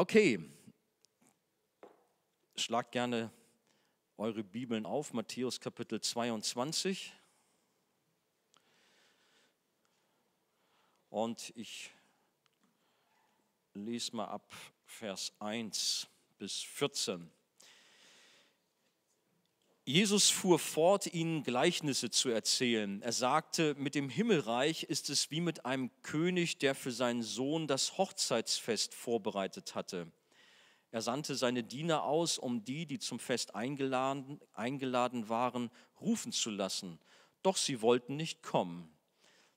Okay, schlagt gerne eure Bibeln auf, Matthäus Kapitel 22. Und ich lese mal ab Vers 1 bis 14. Jesus fuhr fort, ihnen Gleichnisse zu erzählen. Er sagte, mit dem Himmelreich ist es wie mit einem König, der für seinen Sohn das Hochzeitsfest vorbereitet hatte. Er sandte seine Diener aus, um die, die zum Fest eingeladen, eingeladen waren, rufen zu lassen. Doch sie wollten nicht kommen.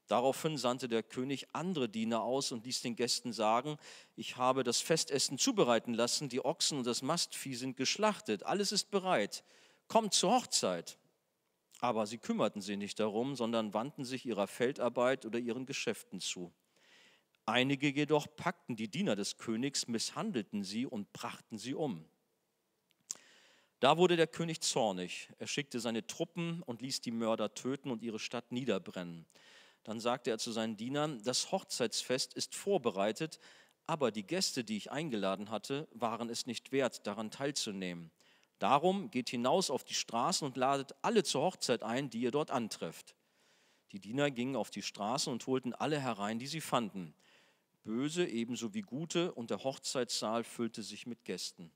Daraufhin sandte der König andere Diener aus und ließ den Gästen sagen, ich habe das Festessen zubereiten lassen, die Ochsen und das Mastvieh sind geschlachtet, alles ist bereit kommt zur Hochzeit. Aber sie kümmerten sich nicht darum, sondern wandten sich ihrer Feldarbeit oder ihren Geschäften zu. Einige jedoch packten die Diener des Königs, misshandelten sie und brachten sie um. Da wurde der König zornig. Er schickte seine Truppen und ließ die Mörder töten und ihre Stadt niederbrennen. Dann sagte er zu seinen Dienern, das Hochzeitsfest ist vorbereitet, aber die Gäste, die ich eingeladen hatte, waren es nicht wert, daran teilzunehmen. Darum geht hinaus auf die Straßen und ladet alle zur Hochzeit ein, die ihr dort antrefft. Die Diener gingen auf die Straßen und holten alle herein, die sie fanden. Böse ebenso wie gute, und der Hochzeitssaal füllte sich mit Gästen.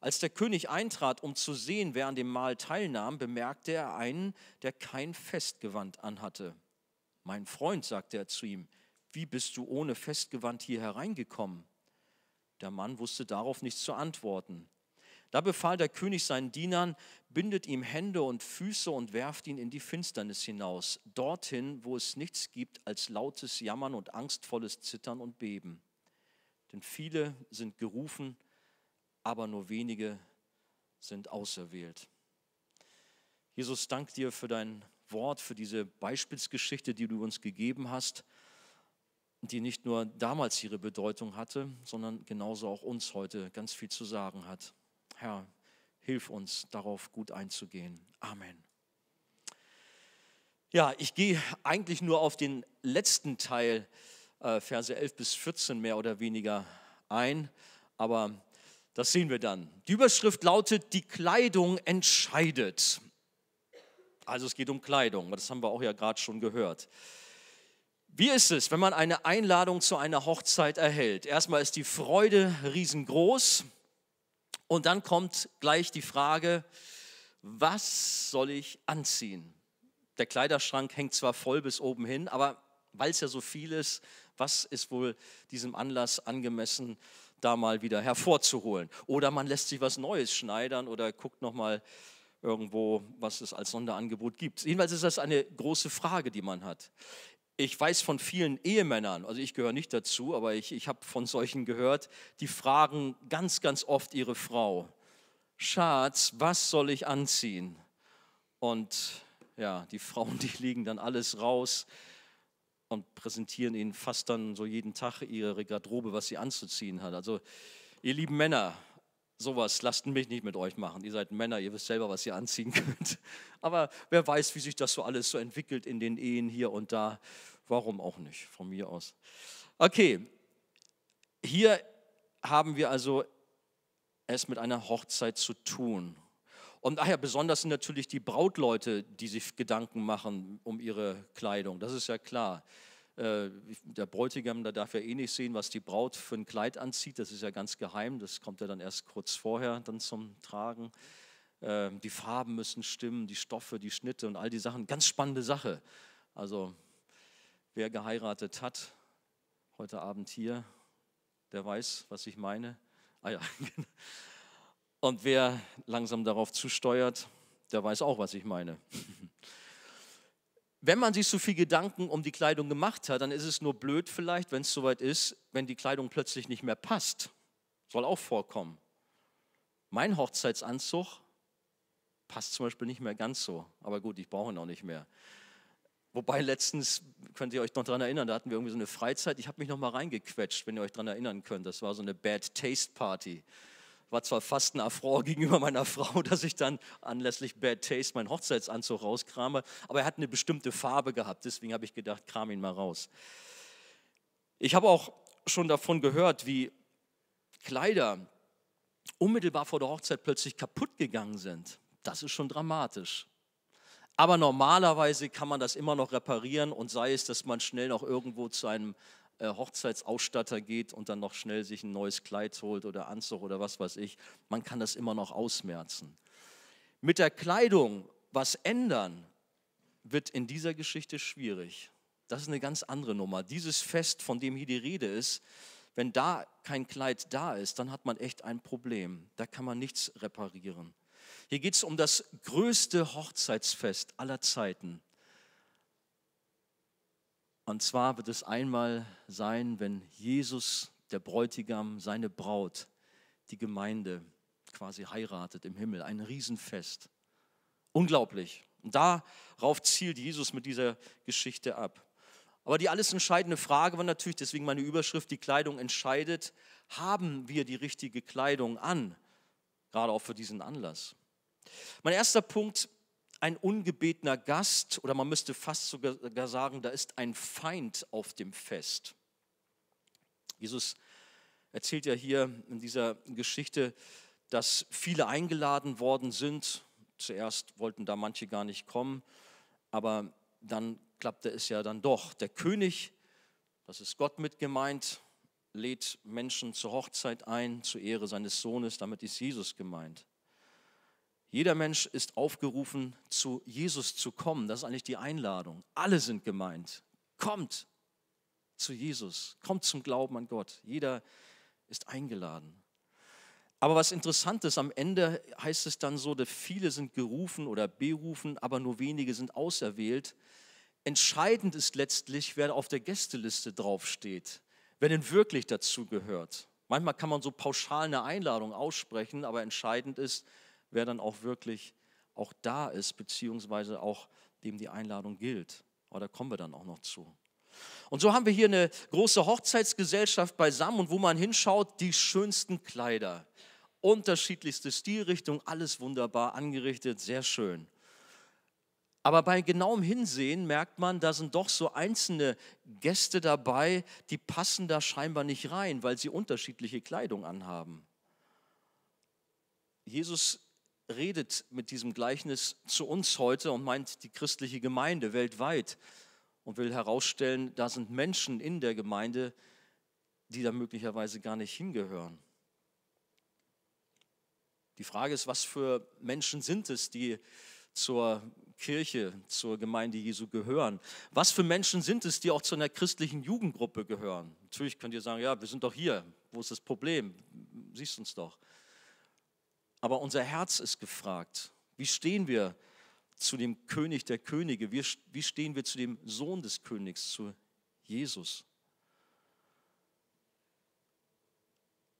Als der König eintrat, um zu sehen, wer an dem Mahl teilnahm, bemerkte er einen, der kein Festgewand anhatte. Mein Freund, sagte er zu ihm, wie bist du ohne Festgewand hier hereingekommen? Der Mann wusste darauf nichts zu antworten. Da befahl der König seinen Dienern, bindet ihm Hände und Füße und werft ihn in die Finsternis hinaus, dorthin, wo es nichts gibt als lautes Jammern und angstvolles Zittern und Beben. Denn viele sind gerufen, aber nur wenige sind auserwählt. Jesus, dank dir für dein Wort, für diese Beispielsgeschichte, die du uns gegeben hast, die nicht nur damals ihre Bedeutung hatte, sondern genauso auch uns heute ganz viel zu sagen hat. Herr, hilf uns darauf gut einzugehen. Amen. Ja, ich gehe eigentlich nur auf den letzten Teil, äh, Verse 11 bis 14 mehr oder weniger ein, aber das sehen wir dann. Die Überschrift lautet, die Kleidung entscheidet. Also es geht um Kleidung, das haben wir auch ja gerade schon gehört. Wie ist es, wenn man eine Einladung zu einer Hochzeit erhält? Erstmal ist die Freude riesengroß. Und dann kommt gleich die Frage, was soll ich anziehen? Der Kleiderschrank hängt zwar voll bis oben hin, aber weil es ja so viel ist, was ist wohl diesem Anlass angemessen, da mal wieder hervorzuholen? Oder man lässt sich was Neues schneidern oder guckt nochmal irgendwo, was es als Sonderangebot gibt. Jedenfalls ist das eine große Frage, die man hat. Ich weiß von vielen Ehemännern, also ich gehöre nicht dazu, aber ich, ich habe von solchen gehört, die fragen ganz, ganz oft ihre Frau, Schatz, was soll ich anziehen? Und ja, die Frauen, die legen dann alles raus und präsentieren ihnen fast dann so jeden Tag ihre Garderobe, was sie anzuziehen hat. Also ihr lieben Männer, Sowas lasst mich nicht mit euch machen. Ihr seid Männer, ihr wisst selber, was ihr anziehen könnt. Aber wer weiß, wie sich das so alles so entwickelt in den Ehen hier und da. Warum auch nicht, von mir aus. Okay, hier haben wir also es mit einer Hochzeit zu tun. Und daher besonders sind natürlich die Brautleute, die sich Gedanken machen um ihre Kleidung. Das ist ja klar. Äh, der Bräutigam, da darf ja eh nicht sehen, was die Braut für ein Kleid anzieht. Das ist ja ganz geheim. Das kommt ja dann erst kurz vorher dann zum Tragen. Ähm, die Farben müssen stimmen, die Stoffe, die Schnitte und all die Sachen. Ganz spannende Sache. Also wer geheiratet hat, heute Abend hier, der weiß, was ich meine. Ah ja. Genau. Und wer langsam darauf zusteuert, der weiß auch, was ich meine. wenn man sich so viel Gedanken um die Kleidung gemacht hat, dann ist es nur blöd vielleicht, wenn es soweit ist, wenn die Kleidung plötzlich nicht mehr passt. Soll auch vorkommen. Mein Hochzeitsanzug passt zum Beispiel nicht mehr ganz so. Aber gut, ich brauche ihn auch nicht mehr. Wobei letztens, könnt ihr euch noch daran erinnern, da hatten wir irgendwie so eine Freizeit. Ich habe mich noch mal reingequetscht, wenn ihr euch daran erinnern könnt. Das war so eine Bad Taste Party. War zwar fast ein Affront gegenüber meiner Frau, dass ich dann anlässlich Bad Taste meinen Hochzeitsanzug rauskrame, aber er hat eine bestimmte Farbe gehabt, deswegen habe ich gedacht, kram ihn mal raus. Ich habe auch schon davon gehört, wie Kleider unmittelbar vor der Hochzeit plötzlich kaputt gegangen sind. Das ist schon dramatisch. Aber normalerweise kann man das immer noch reparieren und sei es, dass man schnell noch irgendwo zu einem äh, Hochzeitsausstatter geht und dann noch schnell sich ein neues Kleid holt oder Anzug oder was weiß ich. Man kann das immer noch ausmerzen. Mit der Kleidung was ändern wird in dieser Geschichte schwierig. Das ist eine ganz andere Nummer. Dieses Fest, von dem hier die Rede ist, wenn da kein Kleid da ist, dann hat man echt ein Problem. Da kann man nichts reparieren. Hier geht es um das größte Hochzeitsfest aller Zeiten. Und zwar wird es einmal sein, wenn Jesus, der Bräutigam, seine Braut, die Gemeinde quasi heiratet im Himmel. Ein Riesenfest. Unglaublich. Und darauf zielt Jesus mit dieser Geschichte ab. Aber die alles entscheidende Frage war natürlich, deswegen meine Überschrift, die Kleidung entscheidet, haben wir die richtige Kleidung an? Gerade auch für diesen Anlass. Mein erster Punkt ein ungebetener Gast oder man müsste fast sogar sagen, da ist ein Feind auf dem Fest. Jesus erzählt ja hier in dieser Geschichte, dass viele eingeladen worden sind. Zuerst wollten da manche gar nicht kommen, aber dann klappte es ja dann doch. Der König, das ist Gott mit gemeint, lädt Menschen zur Hochzeit ein, zur Ehre seines Sohnes, damit ist Jesus gemeint. Jeder Mensch ist aufgerufen, zu Jesus zu kommen. Das ist eigentlich die Einladung. Alle sind gemeint. Kommt zu Jesus. Kommt zum Glauben an Gott. Jeder ist eingeladen. Aber was interessant ist, am Ende heißt es dann so, dass viele sind gerufen oder berufen, aber nur wenige sind auserwählt. Entscheidend ist letztlich, wer auf der Gästeliste draufsteht, wer denn wirklich dazu gehört. Manchmal kann man so pauschal eine Einladung aussprechen, aber entscheidend ist, wer dann auch wirklich auch da ist, beziehungsweise auch dem die Einladung gilt. Aber da kommen wir dann auch noch zu. Und so haben wir hier eine große Hochzeitsgesellschaft beisammen und wo man hinschaut, die schönsten Kleider, unterschiedlichste Stilrichtung, alles wunderbar angerichtet, sehr schön. Aber bei genauem Hinsehen merkt man, da sind doch so einzelne Gäste dabei, die passen da scheinbar nicht rein, weil sie unterschiedliche Kleidung anhaben. Jesus redet mit diesem Gleichnis zu uns heute und meint die christliche Gemeinde weltweit und will herausstellen, da sind Menschen in der Gemeinde, die da möglicherweise gar nicht hingehören. Die Frage ist, was für Menschen sind es, die zur Kirche, zur Gemeinde Jesu gehören? Was für Menschen sind es, die auch zu einer christlichen Jugendgruppe gehören? Natürlich könnt ihr sagen, ja, wir sind doch hier, wo ist das Problem? Siehst uns doch. Aber unser Herz ist gefragt. Wie stehen wir zu dem König der Könige? Wie stehen wir zu dem Sohn des Königs, zu Jesus?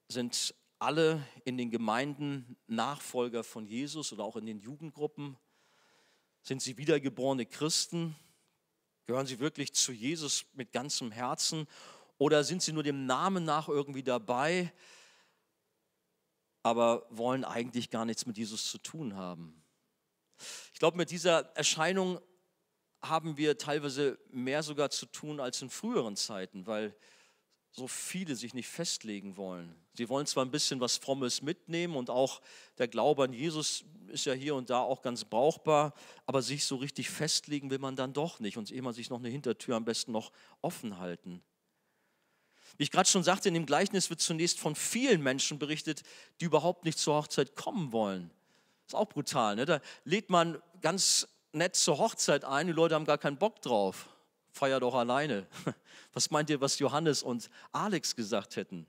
Sind alle in den Gemeinden Nachfolger von Jesus oder auch in den Jugendgruppen? Sind sie wiedergeborene Christen? Gehören sie wirklich zu Jesus mit ganzem Herzen? Oder sind sie nur dem Namen nach irgendwie dabei? aber wollen eigentlich gar nichts mit Jesus zu tun haben. Ich glaube, mit dieser Erscheinung haben wir teilweise mehr sogar zu tun als in früheren Zeiten, weil so viele sich nicht festlegen wollen. Sie wollen zwar ein bisschen was Frommes mitnehmen und auch der Glaube an Jesus ist ja hier und da auch ganz brauchbar, aber sich so richtig festlegen will man dann doch nicht und man sich noch eine Hintertür am besten noch offen halten. Wie ich gerade schon sagte, in dem Gleichnis wird zunächst von vielen Menschen berichtet, die überhaupt nicht zur Hochzeit kommen wollen. Ist auch brutal. Ne? Da lädt man ganz nett zur Hochzeit ein, die Leute haben gar keinen Bock drauf. Feier doch alleine. Was meint ihr, was Johannes und Alex gesagt hätten,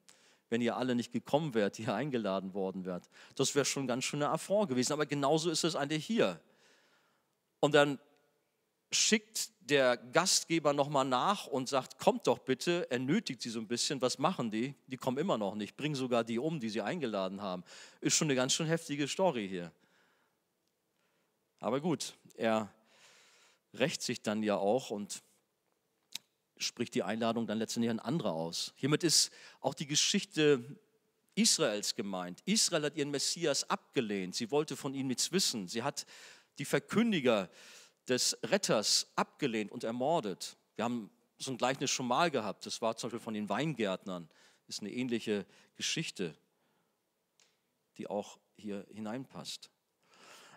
wenn ihr alle nicht gekommen wärt, die hier eingeladen worden wärt? Das wäre schon ganz schön eine Affront gewesen. Aber genauso ist es eigentlich hier. Und dann schickt der Gastgeber nochmal nach und sagt, kommt doch bitte, er nötigt sie so ein bisschen, was machen die? Die kommen immer noch nicht, bringen sogar die um, die sie eingeladen haben. Ist schon eine ganz schön heftige Story hier. Aber gut, er rächt sich dann ja auch und spricht die Einladung dann letztendlich an andere aus. Hiermit ist auch die Geschichte Israels gemeint. Israel hat ihren Messias abgelehnt. Sie wollte von ihm nichts wissen. Sie hat die Verkündiger äh, des Retters abgelehnt und ermordet. Wir haben so ein Gleichnis schon mal gehabt. Das war zum Beispiel von den Weingärtnern. Das Ist eine ähnliche Geschichte, die auch hier hineinpasst.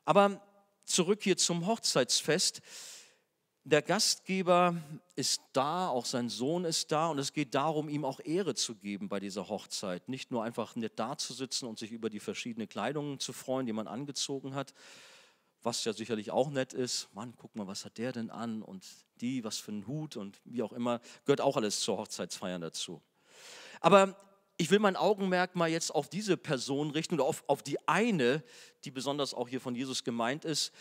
Aber zurück hier zum Hochzeitsfest. Der Gastgeber ist da, auch sein Sohn ist da und es geht darum, ihm auch Ehre zu geben bei dieser Hochzeit. Nicht nur einfach nett dazusitzen und sich über die verschiedenen Kleidungen zu freuen, die man angezogen hat, was ja sicherlich auch nett ist. Mann, guck mal, was hat der denn an und die, was für ein Hut und wie auch immer, gehört auch alles zur Hochzeitsfeiern dazu. Aber ich will mein Augenmerk mal jetzt auf diese Person richten oder auf, auf die eine, die besonders auch hier von Jesus gemeint ist,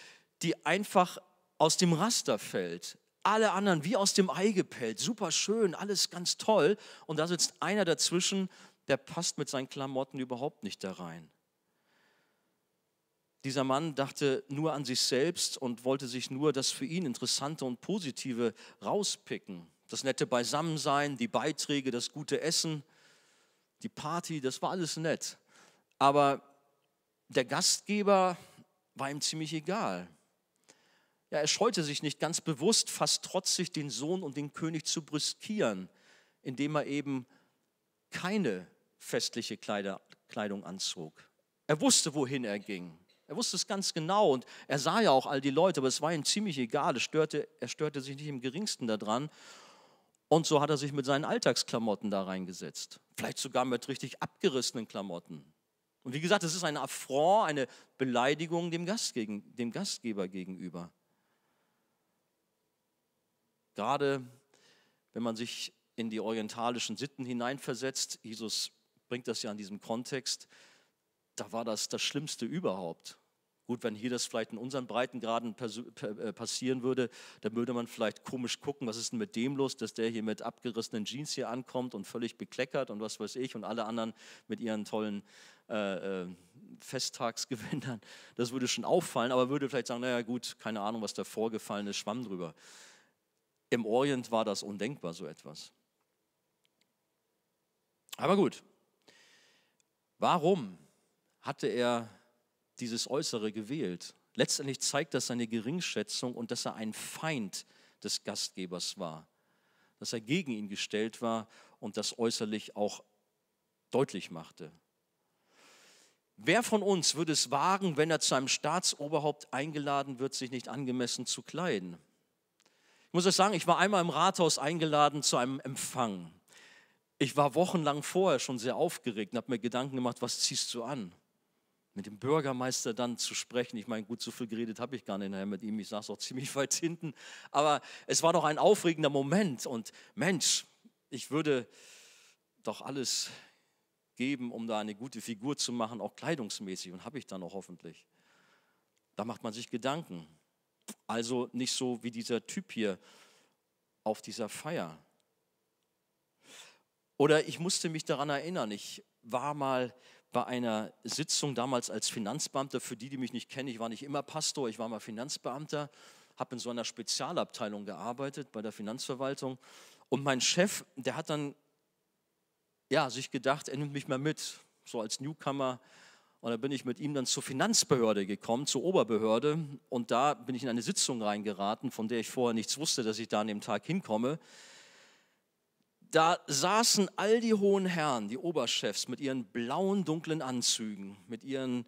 die einfach aus dem Raster fällt. Alle anderen wie aus dem Ei gepellt, super schön, alles ganz toll. Und da sitzt einer dazwischen, der passt mit seinen Klamotten überhaupt nicht da rein. Dieser Mann dachte nur an sich selbst und wollte sich nur das für ihn Interessante und Positive rauspicken. Das nette Beisammensein, die Beiträge, das gute Essen, die Party, das war alles nett. Aber der Gastgeber war ihm ziemlich egal. Ja, er scheute sich nicht ganz bewusst, fast trotzig den Sohn und den König zu brüskieren, indem er eben keine festliche Kleider, Kleidung anzog. Er wusste, wohin er ging. Er wusste es ganz genau und er sah ja auch all die Leute, aber es war ihm ziemlich egal. Es störte, er störte sich nicht im geringsten daran. Und so hat er sich mit seinen Alltagsklamotten da reingesetzt. Vielleicht sogar mit richtig abgerissenen Klamotten. Und wie gesagt, es ist ein Affront, eine Beleidigung dem, Gast gegen, dem Gastgeber gegenüber. Gerade wenn man sich in die orientalischen Sitten hineinversetzt, Jesus bringt das ja in diesem Kontext, da war das das Schlimmste überhaupt. Gut, wenn hier das vielleicht in unseren Breitengraden äh, passieren würde, dann würde man vielleicht komisch gucken, was ist denn mit dem los, dass der hier mit abgerissenen Jeans hier ankommt und völlig bekleckert und was weiß ich und alle anderen mit ihren tollen äh, äh Festtagsgewändern. Das würde schon auffallen, aber würde vielleicht sagen, naja gut, keine Ahnung, was da vorgefallen ist, schwamm drüber. Im Orient war das undenkbar, so etwas. Aber gut, warum hatte er dieses Äußere gewählt. Letztendlich zeigt das seine Geringschätzung und dass er ein Feind des Gastgebers war, dass er gegen ihn gestellt war und das äußerlich auch deutlich machte. Wer von uns würde es wagen, wenn er zu einem Staatsoberhaupt eingeladen wird, sich nicht angemessen zu kleiden? Ich muss euch sagen, ich war einmal im Rathaus eingeladen zu einem Empfang. Ich war wochenlang vorher schon sehr aufgeregt und habe mir Gedanken gemacht, was ziehst du an? mit dem Bürgermeister dann zu sprechen. Ich meine, gut, so viel geredet habe ich gar nicht mehr mit ihm. Ich saß auch ziemlich weit hinten. Aber es war doch ein aufregender Moment. Und Mensch, ich würde doch alles geben, um da eine gute Figur zu machen, auch kleidungsmäßig. Und habe ich dann auch hoffentlich. Da macht man sich Gedanken. Also nicht so wie dieser Typ hier auf dieser Feier. Oder ich musste mich daran erinnern, ich war mal bei einer Sitzung damals als Finanzbeamter, für die, die mich nicht kennen, ich war nicht immer Pastor, ich war mal Finanzbeamter, habe in so einer Spezialabteilung gearbeitet bei der Finanzverwaltung. Und mein Chef, der hat dann ja, sich gedacht, er nimmt mich mal mit, so als Newcomer. Und da bin ich mit ihm dann zur Finanzbehörde gekommen, zur Oberbehörde. Und da bin ich in eine Sitzung reingeraten, von der ich vorher nichts wusste, dass ich da an dem Tag hinkomme da saßen all die hohen Herren, die Oberchefs mit ihren blauen, dunklen Anzügen, mit ihren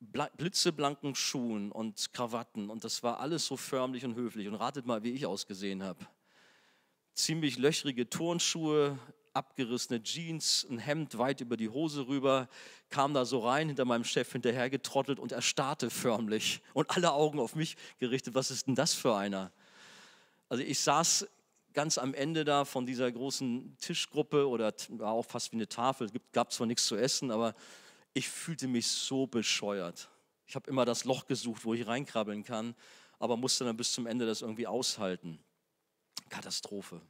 blitzeblanken Schuhen und Krawatten und das war alles so förmlich und höflich. Und ratet mal, wie ich ausgesehen habe. Ziemlich löchrige Turnschuhe, abgerissene Jeans, ein Hemd weit über die Hose rüber, kam da so rein, hinter meinem Chef hinterhergetrottelt und erstarrte förmlich und alle Augen auf mich gerichtet. Was ist denn das für einer? Also ich saß ganz am Ende da von dieser großen Tischgruppe oder war auch fast wie eine Tafel, gab zwar nichts zu essen, aber ich fühlte mich so bescheuert. Ich habe immer das Loch gesucht, wo ich reinkrabbeln kann, aber musste dann bis zum Ende das irgendwie aushalten. Katastrophe.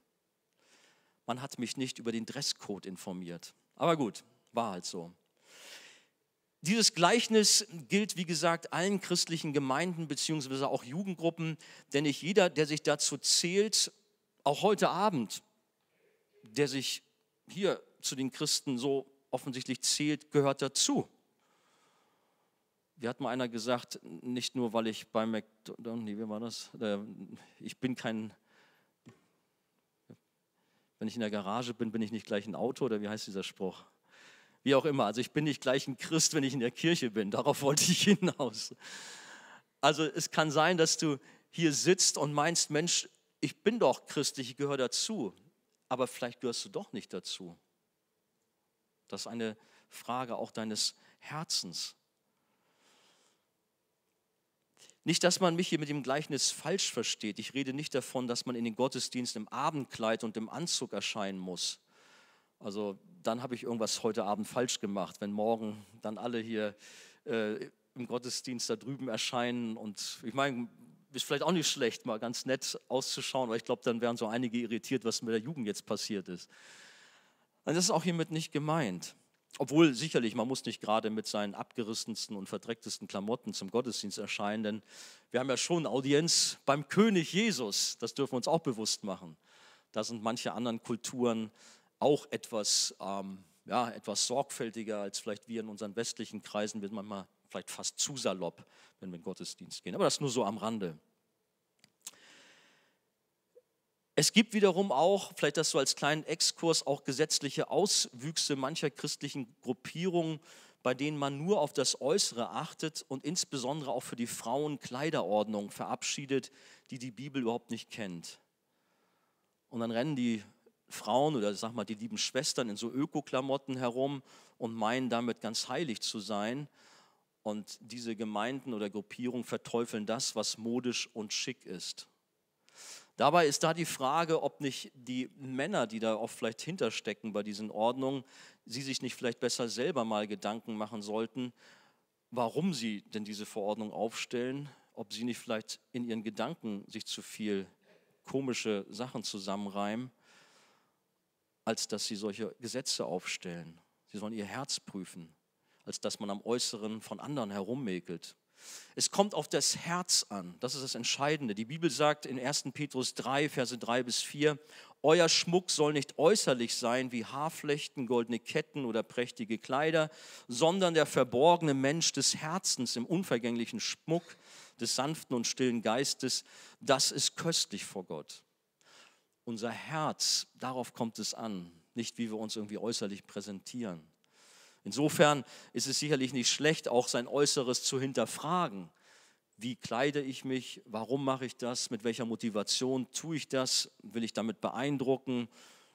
Man hat mich nicht über den Dresscode informiert. Aber gut, war halt so. Dieses Gleichnis gilt, wie gesagt, allen christlichen Gemeinden beziehungsweise auch Jugendgruppen, denn nicht jeder, der sich dazu zählt, auch heute Abend, der sich hier zu den Christen so offensichtlich zählt, gehört dazu. Wie hat mal einer gesagt, nicht nur weil ich bei McDonald's, nee, wie war das? Äh, ich bin kein, wenn ich in der Garage bin, bin ich nicht gleich ein Auto oder wie heißt dieser Spruch? Wie auch immer, also ich bin nicht gleich ein Christ, wenn ich in der Kirche bin, darauf wollte ich hinaus. Also es kann sein, dass du hier sitzt und meinst, Mensch, ich bin doch christlich, ich gehöre dazu, aber vielleicht gehörst du doch nicht dazu. Das ist eine Frage auch deines Herzens. Nicht, dass man mich hier mit dem Gleichnis falsch versteht. Ich rede nicht davon, dass man in den Gottesdienst im Abendkleid und im Anzug erscheinen muss. Also dann habe ich irgendwas heute Abend falsch gemacht, wenn morgen dann alle hier äh, im Gottesdienst da drüben erscheinen. Und ich meine, ist vielleicht auch nicht schlecht, mal ganz nett auszuschauen, weil ich glaube, dann wären so einige irritiert, was mit der Jugend jetzt passiert ist. Und das ist auch hiermit nicht gemeint. Obwohl sicherlich, man muss nicht gerade mit seinen abgerissensten und verdrecktesten Klamotten zum Gottesdienst erscheinen, denn wir haben ja schon Audienz beim König Jesus. Das dürfen wir uns auch bewusst machen. Da sind manche anderen Kulturen auch etwas, ähm, ja, etwas sorgfältiger, als vielleicht wir in unseren westlichen Kreisen wird manchmal vielleicht fast zu salopp, wenn wir in den Gottesdienst gehen. Aber das nur so am Rande. Es gibt wiederum auch, vielleicht das so als kleinen Exkurs, auch gesetzliche Auswüchse mancher christlichen Gruppierungen, bei denen man nur auf das Äußere achtet und insbesondere auch für die Frauen Kleiderordnungen verabschiedet, die die Bibel überhaupt nicht kennt. Und dann rennen die Frauen oder sag mal die lieben Schwestern in so Öko-Klamotten herum und meinen damit ganz heilig zu sein. Und diese Gemeinden oder Gruppierungen verteufeln das, was modisch und schick ist. Dabei ist da die Frage, ob nicht die Männer, die da oft vielleicht hinterstecken bei diesen Ordnungen, sie sich nicht vielleicht besser selber mal Gedanken machen sollten, warum sie denn diese Verordnung aufstellen, ob sie nicht vielleicht in ihren Gedanken sich zu viel komische Sachen zusammenreimen, als dass sie solche Gesetze aufstellen. Sie sollen ihr Herz prüfen als dass man am Äußeren von anderen herummäkelt. Es kommt auf das Herz an, das ist das Entscheidende. Die Bibel sagt in 1. Petrus 3, Verse 3 bis 4, Euer Schmuck soll nicht äußerlich sein wie Haarflechten, goldene Ketten oder prächtige Kleider, sondern der verborgene Mensch des Herzens im unvergänglichen Schmuck des sanften und stillen Geistes, das ist köstlich vor Gott. Unser Herz, darauf kommt es an, nicht wie wir uns irgendwie äußerlich präsentieren. Insofern ist es sicherlich nicht schlecht, auch sein Äußeres zu hinterfragen. Wie kleide ich mich? Warum mache ich das? Mit welcher Motivation tue ich das? Will ich damit beeindrucken?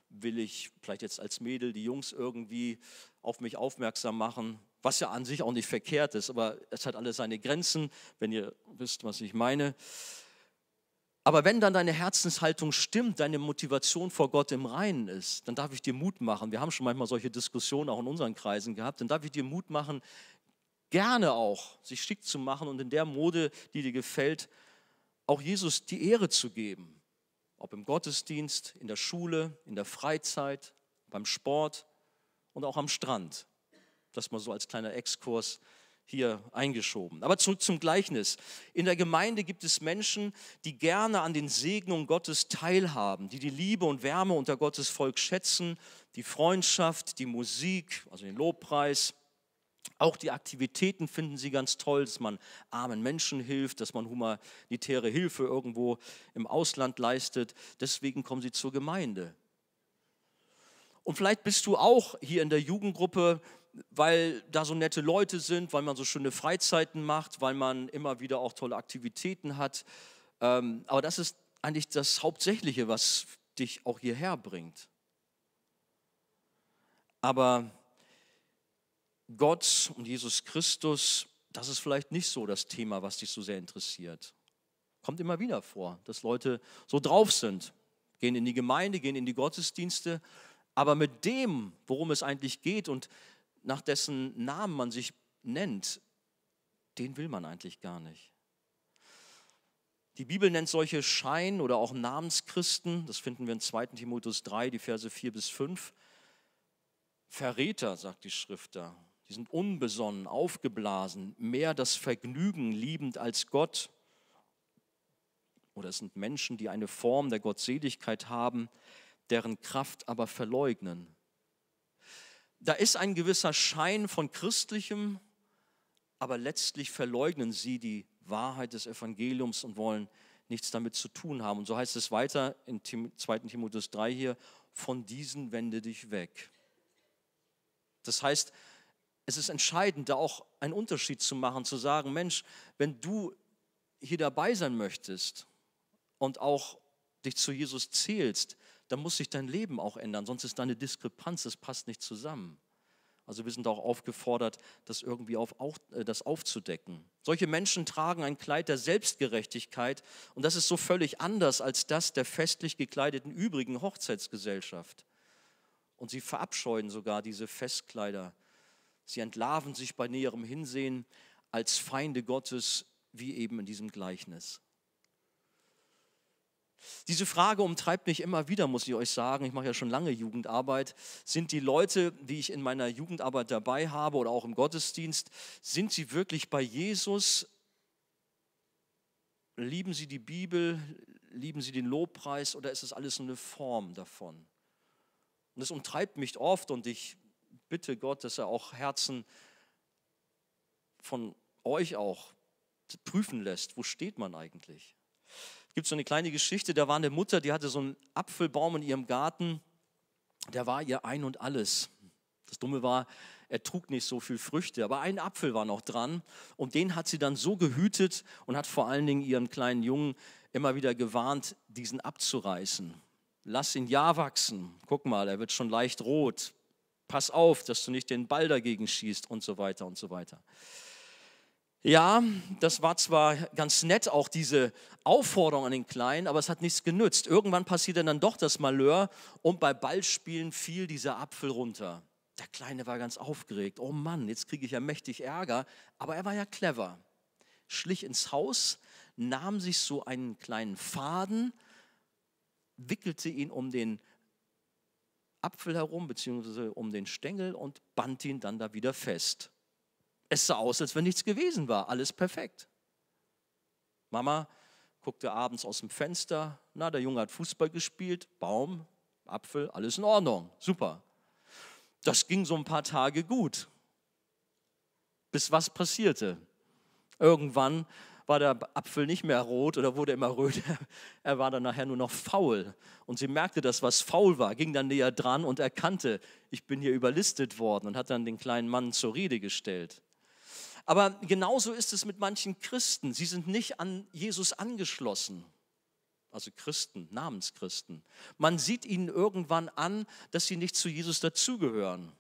Will ich vielleicht jetzt als Mädel die Jungs irgendwie auf mich aufmerksam machen? Was ja an sich auch nicht verkehrt ist, aber es hat alles seine Grenzen, wenn ihr wisst, was ich meine. Aber wenn dann deine Herzenshaltung stimmt, deine Motivation vor Gott im Reinen ist, dann darf ich dir Mut machen. Wir haben schon manchmal solche Diskussionen auch in unseren Kreisen gehabt. Dann darf ich dir Mut machen, gerne auch sich schick zu machen und in der Mode, die dir gefällt, auch Jesus die Ehre zu geben. Ob im Gottesdienst, in der Schule, in der Freizeit, beim Sport und auch am Strand. Das mal so als kleiner Exkurs hier eingeschoben. Aber zurück zum Gleichnis. In der Gemeinde gibt es Menschen, die gerne an den Segnungen Gottes teilhaben, die die Liebe und Wärme unter Gottes Volk schätzen, die Freundschaft, die Musik, also den Lobpreis. Auch die Aktivitäten finden sie ganz toll, dass man armen Menschen hilft, dass man humanitäre Hilfe irgendwo im Ausland leistet. Deswegen kommen sie zur Gemeinde. Und vielleicht bist du auch hier in der Jugendgruppe weil da so nette Leute sind, weil man so schöne Freizeiten macht, weil man immer wieder auch tolle Aktivitäten hat. Ähm, aber das ist eigentlich das Hauptsächliche, was dich auch hierher bringt. Aber Gott und Jesus Christus, das ist vielleicht nicht so das Thema, was dich so sehr interessiert. Kommt immer wieder vor, dass Leute so drauf sind, gehen in die Gemeinde, gehen in die Gottesdienste, aber mit dem, worum es eigentlich geht und nach dessen Namen man sich nennt, den will man eigentlich gar nicht. Die Bibel nennt solche Schein- oder auch Namenschristen, das finden wir in 2 Timotheus 3, die Verse 4 bis 5, Verräter, sagt die Schrift da. Die sind unbesonnen, aufgeblasen, mehr das Vergnügen liebend als Gott. Oder es sind Menschen, die eine Form der Gottseligkeit haben, deren Kraft aber verleugnen. Da ist ein gewisser Schein von Christlichem, aber letztlich verleugnen sie die Wahrheit des Evangeliums und wollen nichts damit zu tun haben. Und so heißt es weiter in 2 Timotheus 3 hier, von diesen wende dich weg. Das heißt, es ist entscheidend, da auch einen Unterschied zu machen, zu sagen, Mensch, wenn du hier dabei sein möchtest und auch dich zu Jesus zählst, dann muss sich dein Leben auch ändern, sonst ist da eine Diskrepanz, das passt nicht zusammen. Also wir sind auch aufgefordert, das irgendwie auf, auf, äh, das aufzudecken. Solche Menschen tragen ein Kleid der Selbstgerechtigkeit und das ist so völlig anders als das der festlich gekleideten übrigen Hochzeitsgesellschaft. Und sie verabscheuen sogar diese Festkleider. Sie entlarven sich bei näherem Hinsehen als Feinde Gottes, wie eben in diesem Gleichnis. Diese Frage umtreibt mich immer wieder, muss ich euch sagen. Ich mache ja schon lange Jugendarbeit. Sind die Leute, die ich in meiner Jugendarbeit dabei habe oder auch im Gottesdienst, sind sie wirklich bei Jesus? Lieben sie die Bibel? Lieben sie den Lobpreis? Oder ist das alles nur eine Form davon? Und das umtreibt mich oft und ich bitte Gott, dass er auch Herzen von euch auch prüfen lässt. Wo steht man eigentlich? gibt so eine kleine Geschichte, da war eine Mutter, die hatte so einen Apfelbaum in ihrem Garten, der war ihr ein und alles. Das Dumme war, er trug nicht so viel Früchte, aber ein Apfel war noch dran und den hat sie dann so gehütet und hat vor allen Dingen ihren kleinen Jungen immer wieder gewarnt, diesen abzureißen. Lass ihn ja wachsen. Guck mal, er wird schon leicht rot. Pass auf, dass du nicht den Ball dagegen schießt und so weiter und so weiter. Ja, das war zwar ganz nett, auch diese Aufforderung an den Kleinen, aber es hat nichts genützt. Irgendwann passierte dann doch das Malheur und bei Ballspielen fiel dieser Apfel runter. Der Kleine war ganz aufgeregt. Oh Mann, jetzt kriege ich ja mächtig Ärger. Aber er war ja clever. Schlich ins Haus, nahm sich so einen kleinen Faden, wickelte ihn um den Apfel herum, beziehungsweise um den Stängel und band ihn dann da wieder fest. Es sah aus, als wenn nichts gewesen war, alles perfekt. Mama guckte abends aus dem Fenster, na, der Junge hat Fußball gespielt, Baum, Apfel, alles in Ordnung, super. Das ging so ein paar Tage gut, bis was passierte. Irgendwann war der Apfel nicht mehr rot oder wurde immer röter. Er war dann nachher nur noch faul. Und sie merkte, dass was faul war, ging dann näher dran und erkannte, ich bin hier überlistet worden und hat dann den kleinen Mann zur Rede gestellt. Aber genauso ist es mit manchen Christen. Sie sind nicht an Jesus angeschlossen. Also Christen, Namenschristen. Man sieht ihnen irgendwann an, dass sie nicht zu Jesus dazugehören.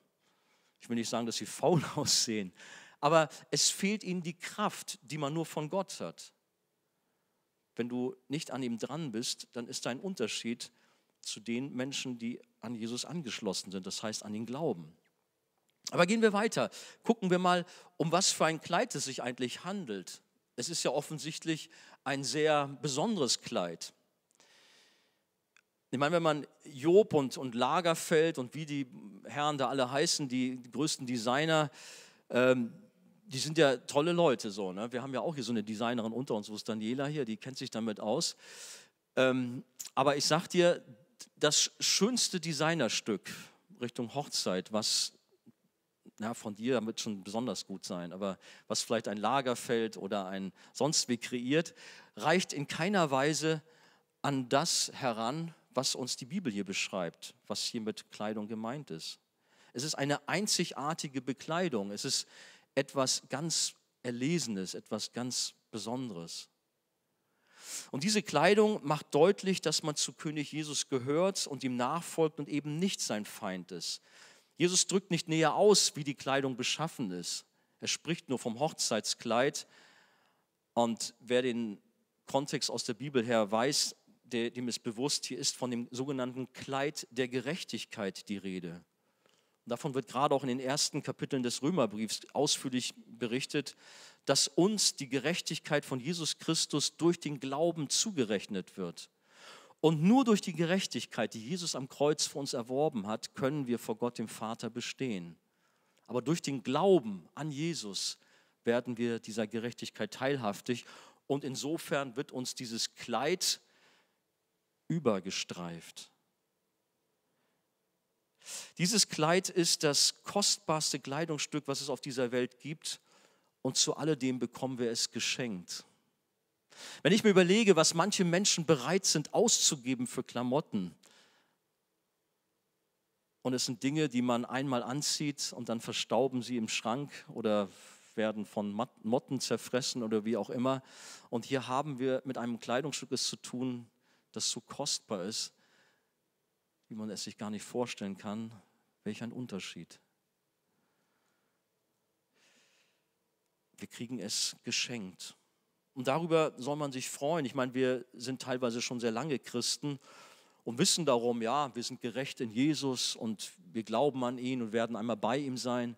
Ich will nicht sagen, dass sie faul aussehen, aber es fehlt ihnen die Kraft, die man nur von Gott hat. Wenn du nicht an ihm dran bist, dann ist da ein Unterschied zu den Menschen, die an Jesus angeschlossen sind, das heißt an ihn glauben. Aber gehen wir weiter. Gucken wir mal, um was für ein Kleid es sich eigentlich handelt. Es ist ja offensichtlich ein sehr besonderes Kleid. Ich meine, wenn man Job und, und Lagerfeld und wie die Herren da alle heißen, die, größten Designer, ähm, die sind ja tolle Leute so. Ne? Wir haben ja auch hier so eine Designerin unter uns, wo ist Daniela hier, die kennt sich damit aus. Ähm, aber ich sag dir, das schönste Designerstück Richtung Hochzeit, was na, von dir wird schon besonders gut sein, aber was vielleicht ein Lagerfeld oder ein sonst wie kreiert, reicht in keiner Weise an das heran, was uns die Bibel hier beschreibt, was hier mit Kleidung gemeint ist. Es ist eine einzigartige Bekleidung, es ist etwas ganz Erlesenes, etwas ganz Besonderes. Und diese Kleidung macht deutlich, dass man zu König Jesus gehört und ihm nachfolgt und eben nicht sein Feind ist. Jesus drückt nicht näher aus, wie die Kleidung beschaffen ist. Er spricht nur vom Hochzeitskleid. Und wer den Kontext aus der Bibel her weiß, der, dem ist bewusst, hier ist von dem sogenannten Kleid der Gerechtigkeit die Rede. Und davon wird gerade auch in den ersten Kapiteln des Römerbriefs ausführlich berichtet, dass uns die Gerechtigkeit von Jesus Christus durch den Glauben zugerechnet wird. Und nur durch die Gerechtigkeit, die Jesus am Kreuz für uns erworben hat, können wir vor Gott dem Vater bestehen. Aber durch den Glauben an Jesus werden wir dieser Gerechtigkeit teilhaftig. Und insofern wird uns dieses Kleid übergestreift. Dieses Kleid ist das kostbarste Kleidungsstück, was es auf dieser Welt gibt. Und zu alledem bekommen wir es geschenkt. Wenn ich mir überlege, was manche Menschen bereit sind auszugeben für Klamotten, und es sind Dinge, die man einmal anzieht und dann verstauben sie im Schrank oder werden von Motten zerfressen oder wie auch immer. Und hier haben wir mit einem Kleidungsstück es zu tun, das so kostbar ist, wie man es sich gar nicht vorstellen kann. Welch ein Unterschied. Wir kriegen es geschenkt. Und darüber soll man sich freuen. Ich meine, wir sind teilweise schon sehr lange Christen und wissen darum, ja, wir sind gerecht in Jesus und wir glauben an ihn und werden einmal bei ihm sein.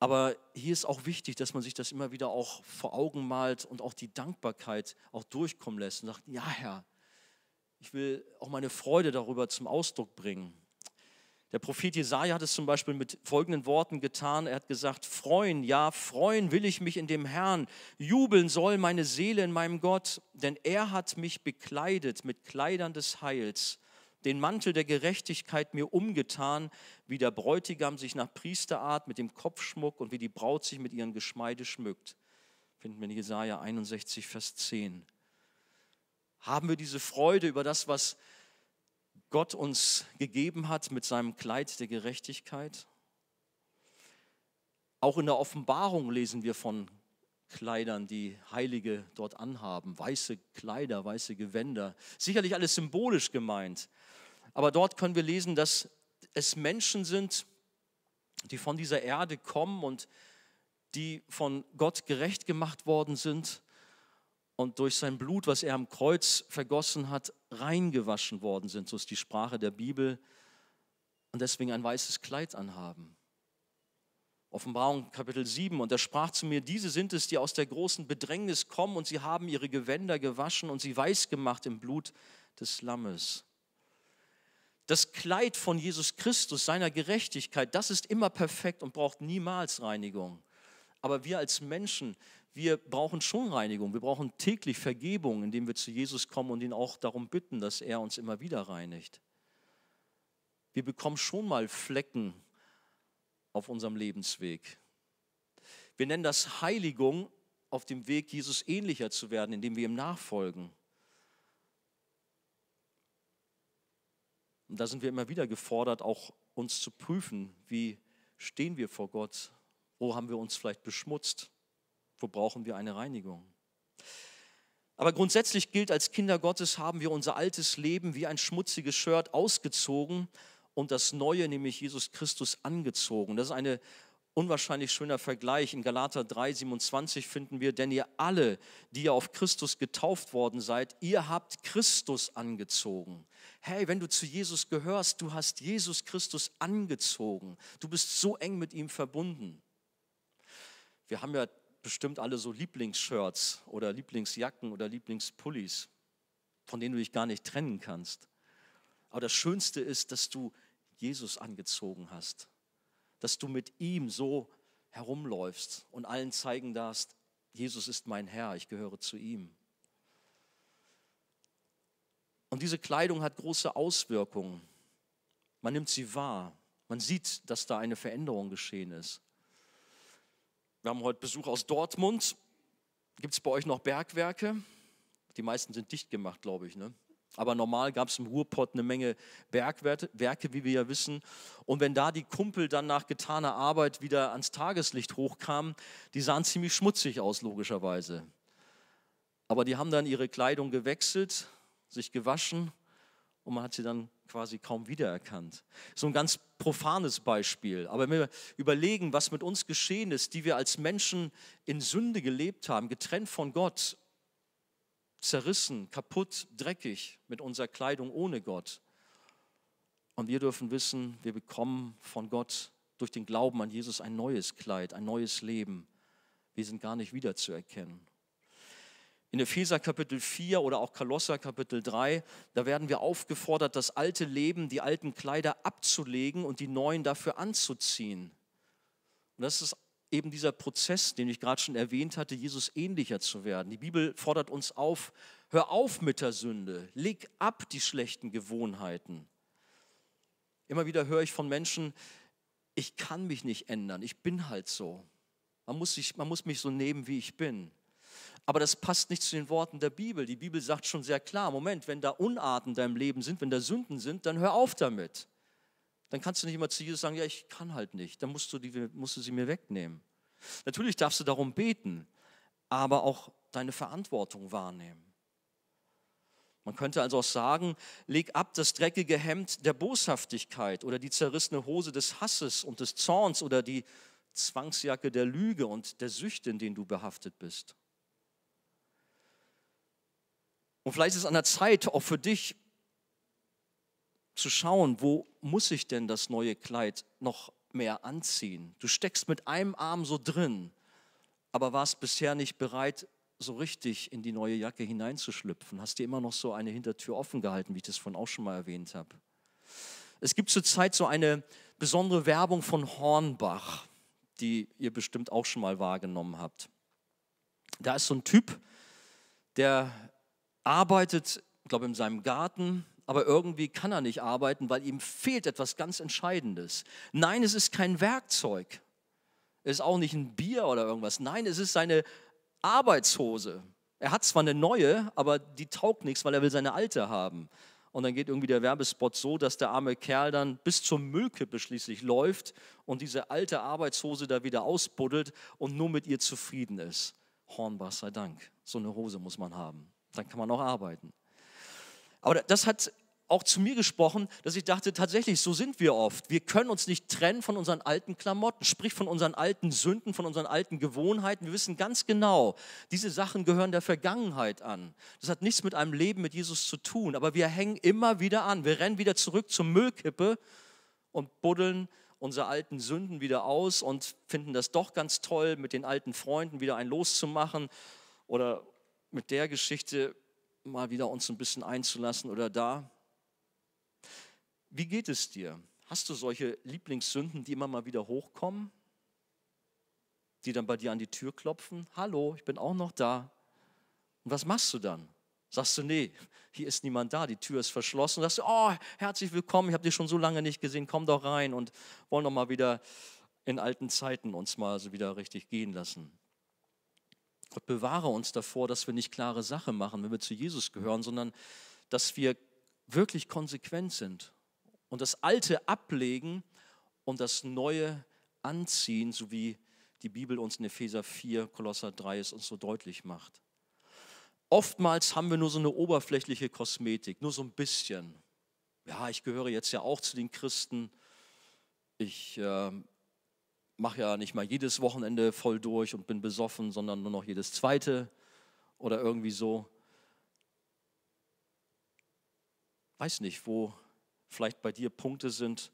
Aber hier ist auch wichtig, dass man sich das immer wieder auch vor Augen malt und auch die Dankbarkeit auch durchkommen lässt und sagt, ja Herr, ich will auch meine Freude darüber zum Ausdruck bringen. Der Prophet Jesaja hat es zum Beispiel mit folgenden Worten getan. Er hat gesagt, freuen, ja, freuen will ich mich in dem Herrn. Jubeln soll meine Seele in meinem Gott, denn er hat mich bekleidet mit Kleidern des Heils, den Mantel der Gerechtigkeit mir umgetan, wie der Bräutigam sich nach Priesterart mit dem Kopfschmuck und wie die Braut sich mit ihren Geschmeide schmückt. Finden wir in Jesaja 61, Vers 10. Haben wir diese Freude über das, was Gott uns gegeben hat mit seinem Kleid der Gerechtigkeit. Auch in der Offenbarung lesen wir von Kleidern, die Heilige dort anhaben. Weiße Kleider, weiße Gewänder. Sicherlich alles symbolisch gemeint. Aber dort können wir lesen, dass es Menschen sind, die von dieser Erde kommen und die von Gott gerecht gemacht worden sind und durch sein Blut, was er am Kreuz vergossen hat, reingewaschen worden sind. So ist die Sprache der Bibel. Und deswegen ein weißes Kleid anhaben. Offenbarung Kapitel 7. Und er sprach zu mir, diese sind es, die aus der großen Bedrängnis kommen und sie haben ihre Gewänder gewaschen und sie weiß gemacht im Blut des Lammes. Das Kleid von Jesus Christus, seiner Gerechtigkeit, das ist immer perfekt und braucht niemals Reinigung. Aber wir als Menschen, wir brauchen schon Reinigung. Wir brauchen täglich Vergebung, indem wir zu Jesus kommen und ihn auch darum bitten, dass er uns immer wieder reinigt. Wir bekommen schon mal Flecken auf unserem Lebensweg. Wir nennen das Heiligung auf dem Weg, Jesus ähnlicher zu werden, indem wir ihm nachfolgen. Und da sind wir immer wieder gefordert, auch uns zu prüfen, wie stehen wir vor Gott, wo haben wir uns vielleicht beschmutzt wo brauchen wir eine Reinigung? Aber grundsätzlich gilt, als Kinder Gottes haben wir unser altes Leben wie ein schmutziges Shirt ausgezogen und das neue, nämlich Jesus Christus, angezogen. Das ist ein unwahrscheinlich schöner Vergleich. In Galater 3, 27 finden wir, denn ihr alle, die ihr auf Christus getauft worden seid, ihr habt Christus angezogen. Hey, wenn du zu Jesus gehörst, du hast Jesus Christus angezogen. Du bist so eng mit ihm verbunden. Wir haben ja bestimmt alle so Lieblingsshirts oder Lieblingsjacken oder Lieblingspullis, von denen du dich gar nicht trennen kannst. Aber das Schönste ist, dass du Jesus angezogen hast, dass du mit ihm so herumläufst und allen zeigen darfst, Jesus ist mein Herr, ich gehöre zu ihm. Und diese Kleidung hat große Auswirkungen. Man nimmt sie wahr, man sieht, dass da eine Veränderung geschehen ist. Wir haben heute Besuch aus Dortmund. Gibt es bei euch noch Bergwerke? Die meisten sind dicht gemacht, glaube ich. Ne? Aber normal gab es im Ruhrpott eine Menge Bergwerke, wie wir ja wissen. Und wenn da die Kumpel dann nach getaner Arbeit wieder ans Tageslicht hochkamen, die sahen ziemlich schmutzig aus, logischerweise. Aber die haben dann ihre Kleidung gewechselt, sich gewaschen und man hat sie dann quasi kaum wiedererkannt. So ein ganz profanes Beispiel. Aber wenn wir überlegen, was mit uns geschehen ist, die wir als Menschen in Sünde gelebt haben, getrennt von Gott, zerrissen, kaputt, dreckig mit unserer Kleidung ohne Gott. Und wir dürfen wissen, wir bekommen von Gott durch den Glauben an Jesus ein neues Kleid, ein neues Leben. Wir sind gar nicht wiederzuerkennen. In Epheser Kapitel 4 oder auch Kolosser Kapitel 3, da werden wir aufgefordert, das alte Leben, die alten Kleider abzulegen und die neuen dafür anzuziehen. Und das ist eben dieser Prozess, den ich gerade schon erwähnt hatte, Jesus ähnlicher zu werden. Die Bibel fordert uns auf, hör auf mit der Sünde, leg ab die schlechten Gewohnheiten. Immer wieder höre ich von Menschen, ich kann mich nicht ändern, ich bin halt so. Man muss, sich, man muss mich so nehmen, wie ich bin. Aber das passt nicht zu den Worten der Bibel. Die Bibel sagt schon sehr klar, Moment, wenn da Unarten in deinem Leben sind, wenn da Sünden sind, dann hör auf damit. Dann kannst du nicht immer zu Jesus sagen, ja, ich kann halt nicht. Dann musst du, die, musst du sie mir wegnehmen. Natürlich darfst du darum beten, aber auch deine Verantwortung wahrnehmen. Man könnte also auch sagen, leg ab das dreckige Hemd der Boshaftigkeit oder die zerrissene Hose des Hasses und des Zorns oder die Zwangsjacke der Lüge und der Süchte, in denen du behaftet bist. Und vielleicht ist es an der Zeit, auch für dich zu schauen, wo muss ich denn das neue Kleid noch mehr anziehen? Du steckst mit einem Arm so drin, aber warst bisher nicht bereit, so richtig in die neue Jacke hineinzuschlüpfen. Hast dir immer noch so eine Hintertür offen gehalten, wie ich das vorhin auch schon mal erwähnt habe. Es gibt zurzeit so eine besondere Werbung von Hornbach, die ihr bestimmt auch schon mal wahrgenommen habt. Da ist so ein Typ, der arbeitet, glaube in seinem Garten, aber irgendwie kann er nicht arbeiten, weil ihm fehlt etwas ganz Entscheidendes. Nein, es ist kein Werkzeug. Es ist auch nicht ein Bier oder irgendwas. Nein, es ist seine Arbeitshose. Er hat zwar eine neue, aber die taugt nichts, weil er will seine alte haben. Und dann geht irgendwie der Werbespot so, dass der arme Kerl dann bis zur Müllkippe schließlich läuft und diese alte Arbeitshose da wieder ausbuddelt und nur mit ihr zufrieden ist. Hornbach sei Dank. So eine Hose muss man haben. Dann kann man auch arbeiten. Aber das hat auch zu mir gesprochen, dass ich dachte, tatsächlich, so sind wir oft. Wir können uns nicht trennen von unseren alten Klamotten, sprich von unseren alten Sünden, von unseren alten Gewohnheiten. Wir wissen ganz genau, diese Sachen gehören der Vergangenheit an. Das hat nichts mit einem Leben mit Jesus zu tun, aber wir hängen immer wieder an. Wir rennen wieder zurück zur Müllkippe und buddeln unsere alten Sünden wieder aus und finden das doch ganz toll, mit den alten Freunden wieder ein Los zu machen oder mit der Geschichte mal wieder uns ein bisschen einzulassen oder da. Wie geht es dir? Hast du solche Lieblingssünden, die immer mal wieder hochkommen? Die dann bei dir an die Tür klopfen? Hallo, ich bin auch noch da. Und was machst du dann? Sagst du, nee, hier ist niemand da, die Tür ist verschlossen. Sagst du, oh, herzlich willkommen, ich habe dich schon so lange nicht gesehen, komm doch rein und wollen doch mal wieder in alten Zeiten uns mal so wieder richtig gehen lassen. Gott bewahre uns davor, dass wir nicht klare Sache machen, wenn wir zu Jesus gehören, sondern dass wir wirklich konsequent sind und das Alte ablegen und das Neue anziehen, so wie die Bibel uns in Epheser 4, Kolosser 3 es uns so deutlich macht. Oftmals haben wir nur so eine oberflächliche Kosmetik, nur so ein bisschen. Ja, ich gehöre jetzt ja auch zu den Christen. Ich äh, mache ja nicht mal jedes Wochenende voll durch und bin besoffen, sondern nur noch jedes zweite oder irgendwie so. Weiß nicht, wo vielleicht bei dir Punkte sind,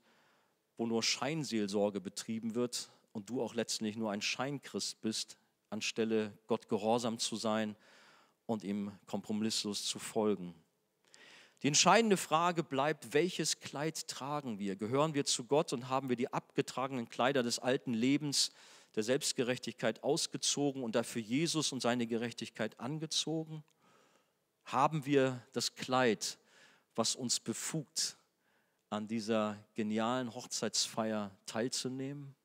wo nur Scheinseelsorge betrieben wird und du auch letztlich nur ein Scheinchrist bist, anstelle Gott gehorsam zu sein und ihm kompromisslos zu folgen. Die entscheidende Frage bleibt, welches Kleid tragen wir? Gehören wir zu Gott und haben wir die abgetragenen Kleider des alten Lebens, der Selbstgerechtigkeit ausgezogen und dafür Jesus und seine Gerechtigkeit angezogen? Haben wir das Kleid, was uns befugt, an dieser genialen Hochzeitsfeier teilzunehmen?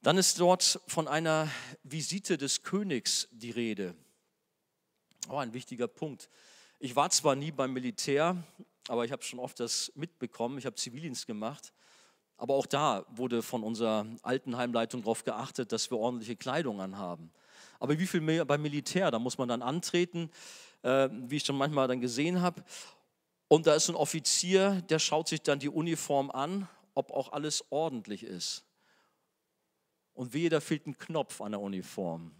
Dann ist dort von einer Visite des Königs die Rede. Oh, ein wichtiger Punkt. Ich war zwar nie beim Militär, aber ich habe schon oft das mitbekommen. Ich habe Zivildienst gemacht. Aber auch da wurde von unserer Altenheimleitung darauf geachtet, dass wir ordentliche Kleidung anhaben. Aber wie viel mehr beim Militär? Da muss man dann antreten, äh, wie ich schon manchmal dann gesehen habe. Und da ist ein Offizier, der schaut sich dann die Uniform an, ob auch alles ordentlich ist. Und wehe, da fehlt ein Knopf an der Uniform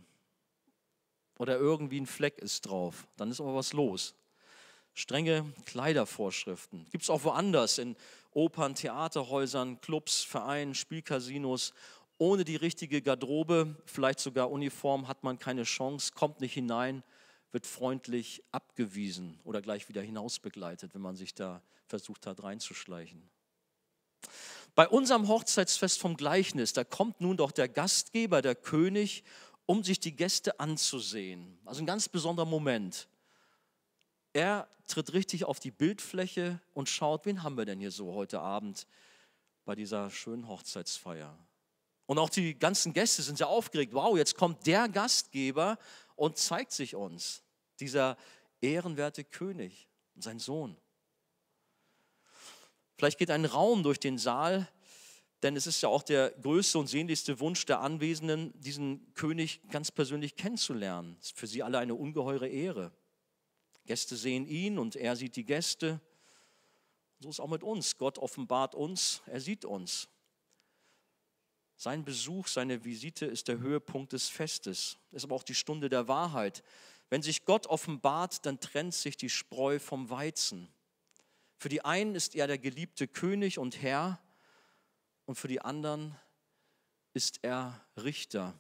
oder irgendwie ein Fleck ist drauf, dann ist aber was los. Strenge Kleidervorschriften. Gibt es auch woanders, in Opern, Theaterhäusern, Clubs, Vereinen, Spielcasinos. Ohne die richtige Garderobe, vielleicht sogar Uniform, hat man keine Chance, kommt nicht hinein, wird freundlich abgewiesen oder gleich wieder hinausbegleitet, wenn man sich da versucht hat reinzuschleichen. Bei unserem Hochzeitsfest vom Gleichnis, da kommt nun doch der Gastgeber, der König um sich die Gäste anzusehen. Also ein ganz besonderer Moment. Er tritt richtig auf die Bildfläche und schaut, wen haben wir denn hier so heute Abend bei dieser schönen Hochzeitsfeier. Und auch die ganzen Gäste sind sehr aufgeregt. Wow, jetzt kommt der Gastgeber und zeigt sich uns. Dieser ehrenwerte König und sein Sohn. Vielleicht geht ein Raum durch den Saal, denn es ist ja auch der größte und sehnlichste Wunsch der Anwesenden, diesen König ganz persönlich kennenzulernen. Das ist für sie alle eine ungeheure Ehre. Gäste sehen ihn und er sieht die Gäste. So ist auch mit uns. Gott offenbart uns, er sieht uns. Sein Besuch, seine Visite ist der Höhepunkt des Festes, ist aber auch die Stunde der Wahrheit. Wenn sich Gott offenbart, dann trennt sich die Spreu vom Weizen. Für die einen ist er der geliebte König und Herr, und für die anderen ist er Richter.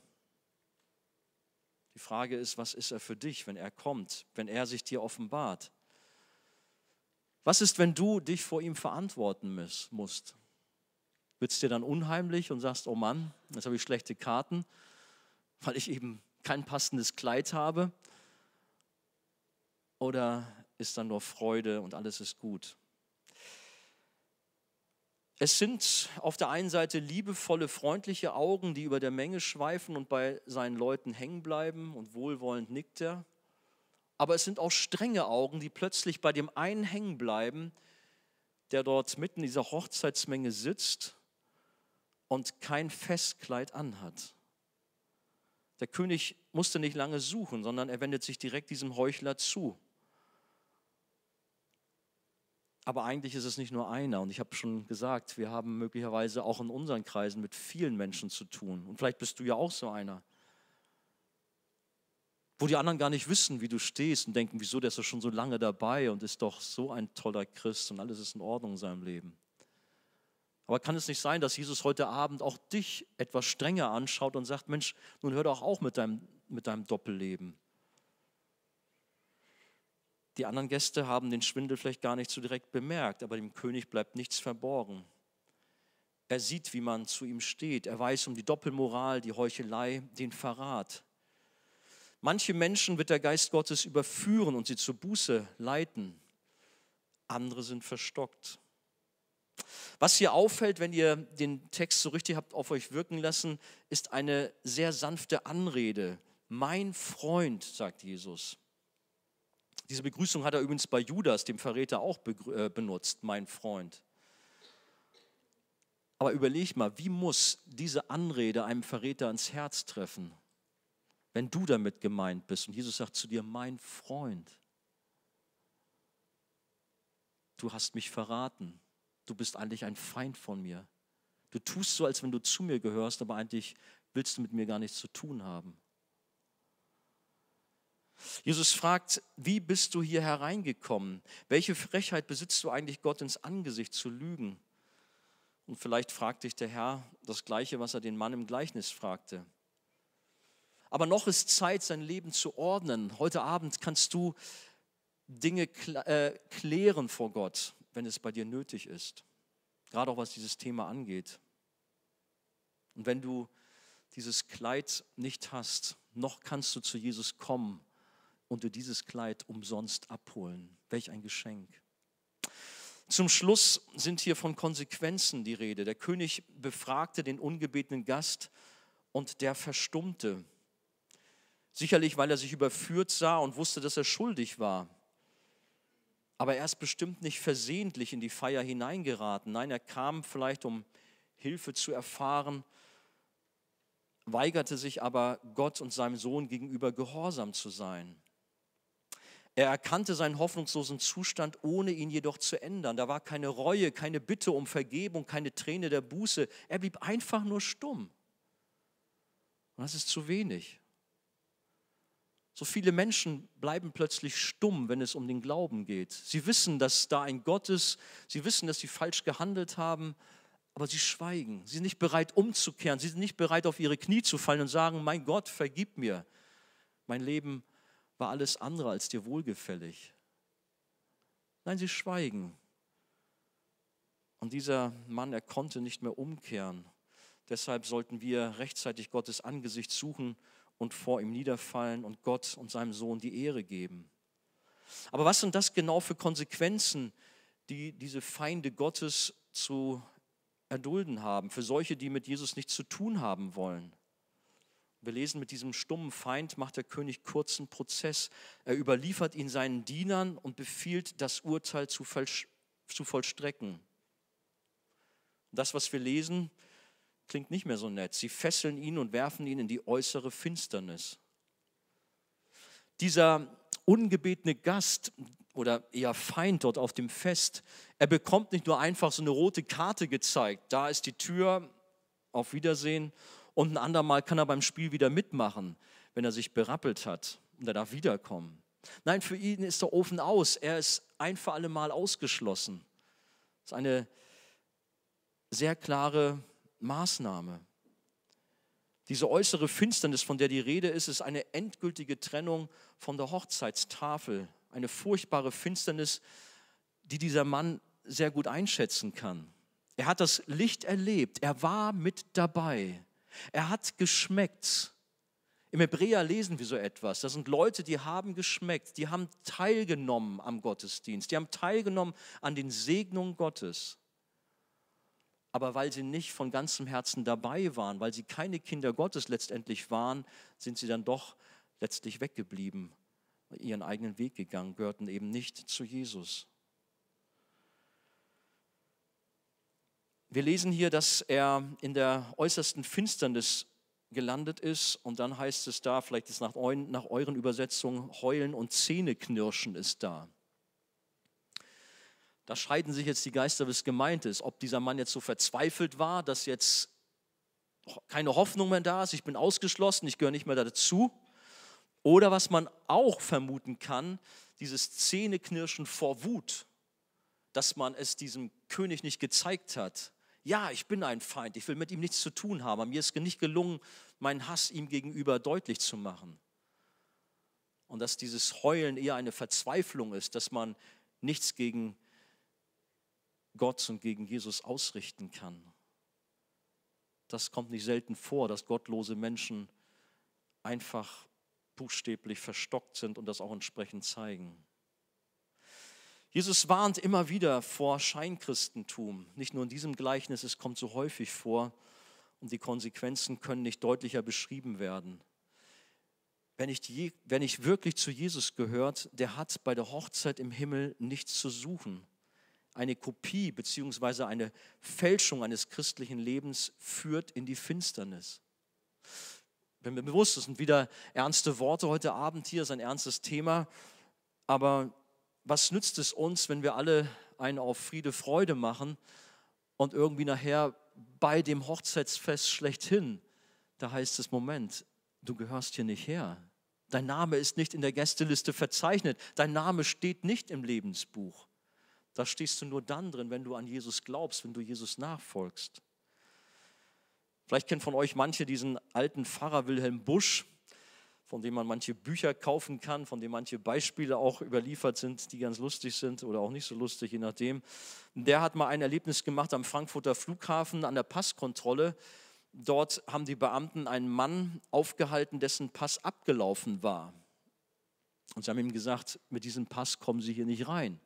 Die Frage ist, was ist er für dich, wenn er kommt, wenn er sich dir offenbart? Was ist, wenn du dich vor ihm verantworten musst? Wird es dir dann unheimlich und sagst, oh Mann, jetzt habe ich schlechte Karten, weil ich eben kein passendes Kleid habe? Oder ist dann nur Freude und alles ist gut? Es sind auf der einen Seite liebevolle, freundliche Augen, die über der Menge schweifen und bei seinen Leuten hängen bleiben und wohlwollend nickt er. Aber es sind auch strenge Augen, die plötzlich bei dem einen hängen bleiben, der dort mitten in dieser Hochzeitsmenge sitzt und kein Festkleid anhat. Der König musste nicht lange suchen, sondern er wendet sich direkt diesem Heuchler zu. Aber eigentlich ist es nicht nur einer. Und ich habe schon gesagt, wir haben möglicherweise auch in unseren Kreisen mit vielen Menschen zu tun. Und vielleicht bist du ja auch so einer. Wo die anderen gar nicht wissen, wie du stehst und denken, wieso, der ist doch schon so lange dabei und ist doch so ein toller Christ und alles ist in Ordnung in seinem Leben. Aber kann es nicht sein, dass Jesus heute Abend auch dich etwas strenger anschaut und sagt, Mensch, nun hör doch auch mit deinem, mit deinem Doppelleben. Die anderen Gäste haben den Schwindel vielleicht gar nicht so direkt bemerkt, aber dem König bleibt nichts verborgen. Er sieht, wie man zu ihm steht. Er weiß um die Doppelmoral, die Heuchelei, den Verrat. Manche Menschen wird der Geist Gottes überführen und sie zur Buße leiten. Andere sind verstockt. Was hier auffällt, wenn ihr den Text so richtig habt auf euch wirken lassen, ist eine sehr sanfte Anrede. Mein Freund, sagt Jesus. Diese Begrüßung hat er übrigens bei Judas, dem Verräter, auch äh, benutzt, mein Freund. Aber überleg mal, wie muss diese Anrede einem Verräter ans Herz treffen, wenn du damit gemeint bist und Jesus sagt zu dir, mein Freund, du hast mich verraten, du bist eigentlich ein Feind von mir. Du tust so, als wenn du zu mir gehörst, aber eigentlich willst du mit mir gar nichts zu tun haben. Jesus fragt, wie bist du hier hereingekommen? Welche Frechheit besitzt du eigentlich, Gott ins Angesicht zu lügen? Und vielleicht fragt dich der Herr das Gleiche, was er den Mann im Gleichnis fragte. Aber noch ist Zeit, sein Leben zu ordnen. Heute Abend kannst du Dinge äh, klären vor Gott, wenn es bei dir nötig ist. Gerade auch was dieses Thema angeht. Und wenn du dieses Kleid nicht hast, noch kannst du zu Jesus kommen und dir dieses Kleid umsonst abholen. Welch ein Geschenk. Zum Schluss sind hier von Konsequenzen die Rede. Der König befragte den ungebetenen Gast und der verstummte. Sicherlich, weil er sich überführt sah und wusste, dass er schuldig war. Aber er ist bestimmt nicht versehentlich in die Feier hineingeraten. Nein, er kam vielleicht, um Hilfe zu erfahren, weigerte sich aber Gott und seinem Sohn gegenüber gehorsam zu sein. Er erkannte seinen hoffnungslosen Zustand, ohne ihn jedoch zu ändern. Da war keine Reue, keine Bitte um Vergebung, keine Träne der Buße. Er blieb einfach nur stumm. Und das ist zu wenig. So viele Menschen bleiben plötzlich stumm, wenn es um den Glauben geht. Sie wissen, dass da ein Gott ist, sie wissen, dass sie falsch gehandelt haben, aber sie schweigen. Sie sind nicht bereit umzukehren, sie sind nicht bereit auf ihre Knie zu fallen und sagen, mein Gott, vergib mir. Mein Leben ist war alles andere als dir wohlgefällig. Nein, sie schweigen. Und dieser Mann, er konnte nicht mehr umkehren. Deshalb sollten wir rechtzeitig Gottes Angesicht suchen und vor ihm niederfallen und Gott und seinem Sohn die Ehre geben. Aber was sind das genau für Konsequenzen, die diese Feinde Gottes zu erdulden haben, für solche, die mit Jesus nichts zu tun haben wollen? Wir lesen, mit diesem stummen Feind macht der König kurzen Prozess. Er überliefert ihn seinen Dienern und befiehlt, das Urteil zu, zu vollstrecken. Das, was wir lesen, klingt nicht mehr so nett. Sie fesseln ihn und werfen ihn in die äußere Finsternis. Dieser ungebetene Gast oder eher Feind dort auf dem Fest, er bekommt nicht nur einfach so eine rote Karte gezeigt, da ist die Tür, auf Wiedersehen, und ein andermal kann er beim Spiel wieder mitmachen, wenn er sich berappelt hat und er darf wiederkommen. Nein, für ihn ist der Ofen aus. Er ist ein für alle Mal ausgeschlossen. Das ist eine sehr klare Maßnahme. Diese äußere Finsternis, von der die Rede ist, ist eine endgültige Trennung von der Hochzeitstafel. Eine furchtbare Finsternis, die dieser Mann sehr gut einschätzen kann. Er hat das Licht erlebt. Er war mit dabei. Er hat geschmeckt. Im Hebräer lesen wir so etwas. Das sind Leute, die haben geschmeckt, die haben teilgenommen am Gottesdienst, die haben teilgenommen an den Segnungen Gottes. Aber weil sie nicht von ganzem Herzen dabei waren, weil sie keine Kinder Gottes letztendlich waren, sind sie dann doch letztlich weggeblieben, ihren eigenen Weg gegangen, gehörten eben nicht zu Jesus. Wir lesen hier, dass er in der äußersten Finsternis gelandet ist und dann heißt es da, vielleicht ist nach euren, nach euren Übersetzungen, Heulen und Zähneknirschen ist da. Da scheiden sich jetzt die Geister, was gemeint ist. Ob dieser Mann jetzt so verzweifelt war, dass jetzt keine Hoffnung mehr da ist, ich bin ausgeschlossen, ich gehöre nicht mehr dazu. Oder was man auch vermuten kann, dieses Zähneknirschen vor Wut, dass man es diesem König nicht gezeigt hat ja, ich bin ein Feind, ich will mit ihm nichts zu tun haben. Mir ist nicht gelungen, meinen Hass ihm gegenüber deutlich zu machen. Und dass dieses Heulen eher eine Verzweiflung ist, dass man nichts gegen Gott und gegen Jesus ausrichten kann. Das kommt nicht selten vor, dass gottlose Menschen einfach buchstäblich verstockt sind und das auch entsprechend zeigen. Jesus warnt immer wieder vor Scheinchristentum. Nicht nur in diesem Gleichnis, es kommt so häufig vor und die Konsequenzen können nicht deutlicher beschrieben werden. Wer nicht, die, wenn ich wirklich zu Jesus gehört, der hat bei der Hochzeit im Himmel nichts zu suchen. Eine Kopie bzw. eine Fälschung eines christlichen Lebens führt in die Finsternis. Bin mir bewusst, das sind wieder ernste Worte heute Abend hier, ist ein ernstes Thema, aber was nützt es uns, wenn wir alle einen auf Friede, Freude machen und irgendwie nachher bei dem Hochzeitsfest schlechthin, da heißt es, Moment, du gehörst hier nicht her. Dein Name ist nicht in der Gästeliste verzeichnet. Dein Name steht nicht im Lebensbuch. Da stehst du nur dann drin, wenn du an Jesus glaubst, wenn du Jesus nachfolgst. Vielleicht kennt von euch manche diesen alten Pfarrer Wilhelm Busch, von dem man manche Bücher kaufen kann, von dem manche Beispiele auch überliefert sind, die ganz lustig sind oder auch nicht so lustig, je nachdem. Der hat mal ein Erlebnis gemacht am Frankfurter Flughafen an der Passkontrolle. Dort haben die Beamten einen Mann aufgehalten, dessen Pass abgelaufen war. Und sie haben ihm gesagt, mit diesem Pass kommen Sie hier nicht rein.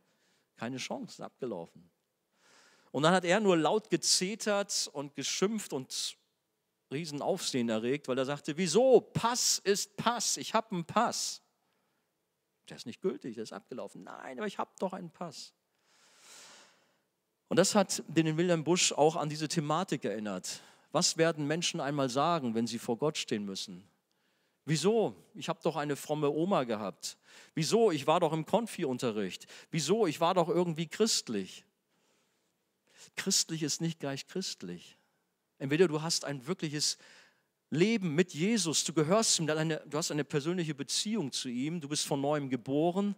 Keine Chance, ist abgelaufen. Und dann hat er nur laut gezetert und geschimpft und Riesenaufsehen erregt, weil er sagte, wieso? Pass ist Pass, ich habe einen Pass. Der ist nicht gültig, der ist abgelaufen. Nein, aber ich habe doch einen Pass. Und das hat den Wilhelm Busch auch an diese Thematik erinnert. Was werden Menschen einmal sagen, wenn sie vor Gott stehen müssen? Wieso? Ich habe doch eine fromme Oma gehabt. Wieso? Ich war doch im Konfi-Unterricht. Wieso? Ich war doch irgendwie christlich. Christlich ist nicht gleich christlich. Entweder du hast ein wirkliches Leben mit Jesus, du gehörst ihm, du hast eine persönliche Beziehung zu ihm, du bist von neuem geboren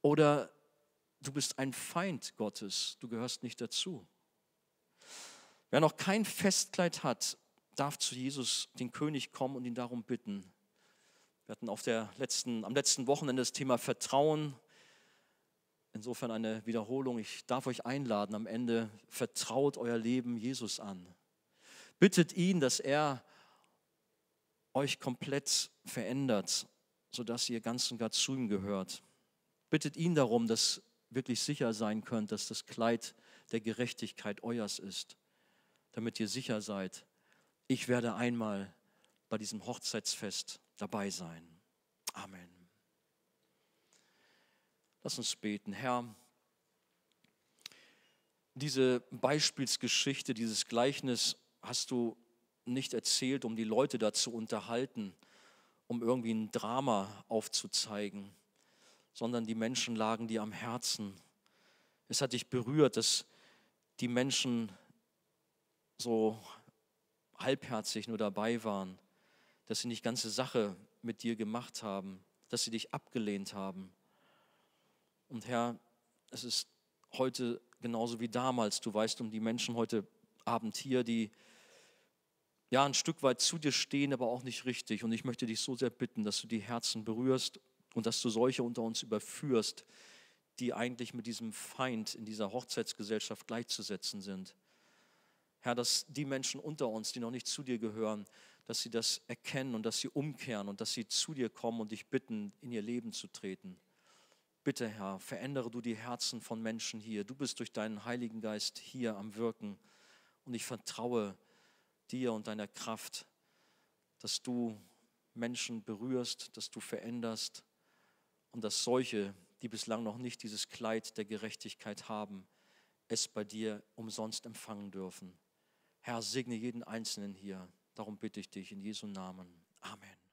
oder du bist ein Feind Gottes, du gehörst nicht dazu. Wer noch kein Festkleid hat, darf zu Jesus, den König, kommen und ihn darum bitten. Wir hatten auf der letzten, am letzten Wochenende das Thema Vertrauen Insofern eine Wiederholung. Ich darf euch einladen am Ende, vertraut euer Leben Jesus an. Bittet ihn, dass er euch komplett verändert, sodass ihr ganz und gar zu ihm gehört. Bittet ihn darum, dass wirklich sicher sein könnt, dass das Kleid der Gerechtigkeit euers ist, damit ihr sicher seid, ich werde einmal bei diesem Hochzeitsfest dabei sein. Amen. Lass uns beten. Herr, diese Beispielsgeschichte, dieses Gleichnis hast du nicht erzählt, um die Leute dazu unterhalten, um irgendwie ein Drama aufzuzeigen, sondern die Menschen lagen dir am Herzen. Es hat dich berührt, dass die Menschen so halbherzig nur dabei waren, dass sie nicht ganze Sache mit dir gemacht haben, dass sie dich abgelehnt haben. Und Herr, es ist heute genauso wie damals. Du weißt um die Menschen heute Abend hier, die ja ein Stück weit zu dir stehen, aber auch nicht richtig. Und ich möchte dich so sehr bitten, dass du die Herzen berührst und dass du solche unter uns überführst, die eigentlich mit diesem Feind in dieser Hochzeitsgesellschaft gleichzusetzen sind. Herr, dass die Menschen unter uns, die noch nicht zu dir gehören, dass sie das erkennen und dass sie umkehren und dass sie zu dir kommen und dich bitten, in ihr Leben zu treten. Bitte, Herr, verändere du die Herzen von Menschen hier. Du bist durch deinen Heiligen Geist hier am Wirken. Und ich vertraue dir und deiner Kraft, dass du Menschen berührst, dass du veränderst und dass solche, die bislang noch nicht dieses Kleid der Gerechtigkeit haben, es bei dir umsonst empfangen dürfen. Herr, segne jeden Einzelnen hier. Darum bitte ich dich in Jesu Namen. Amen.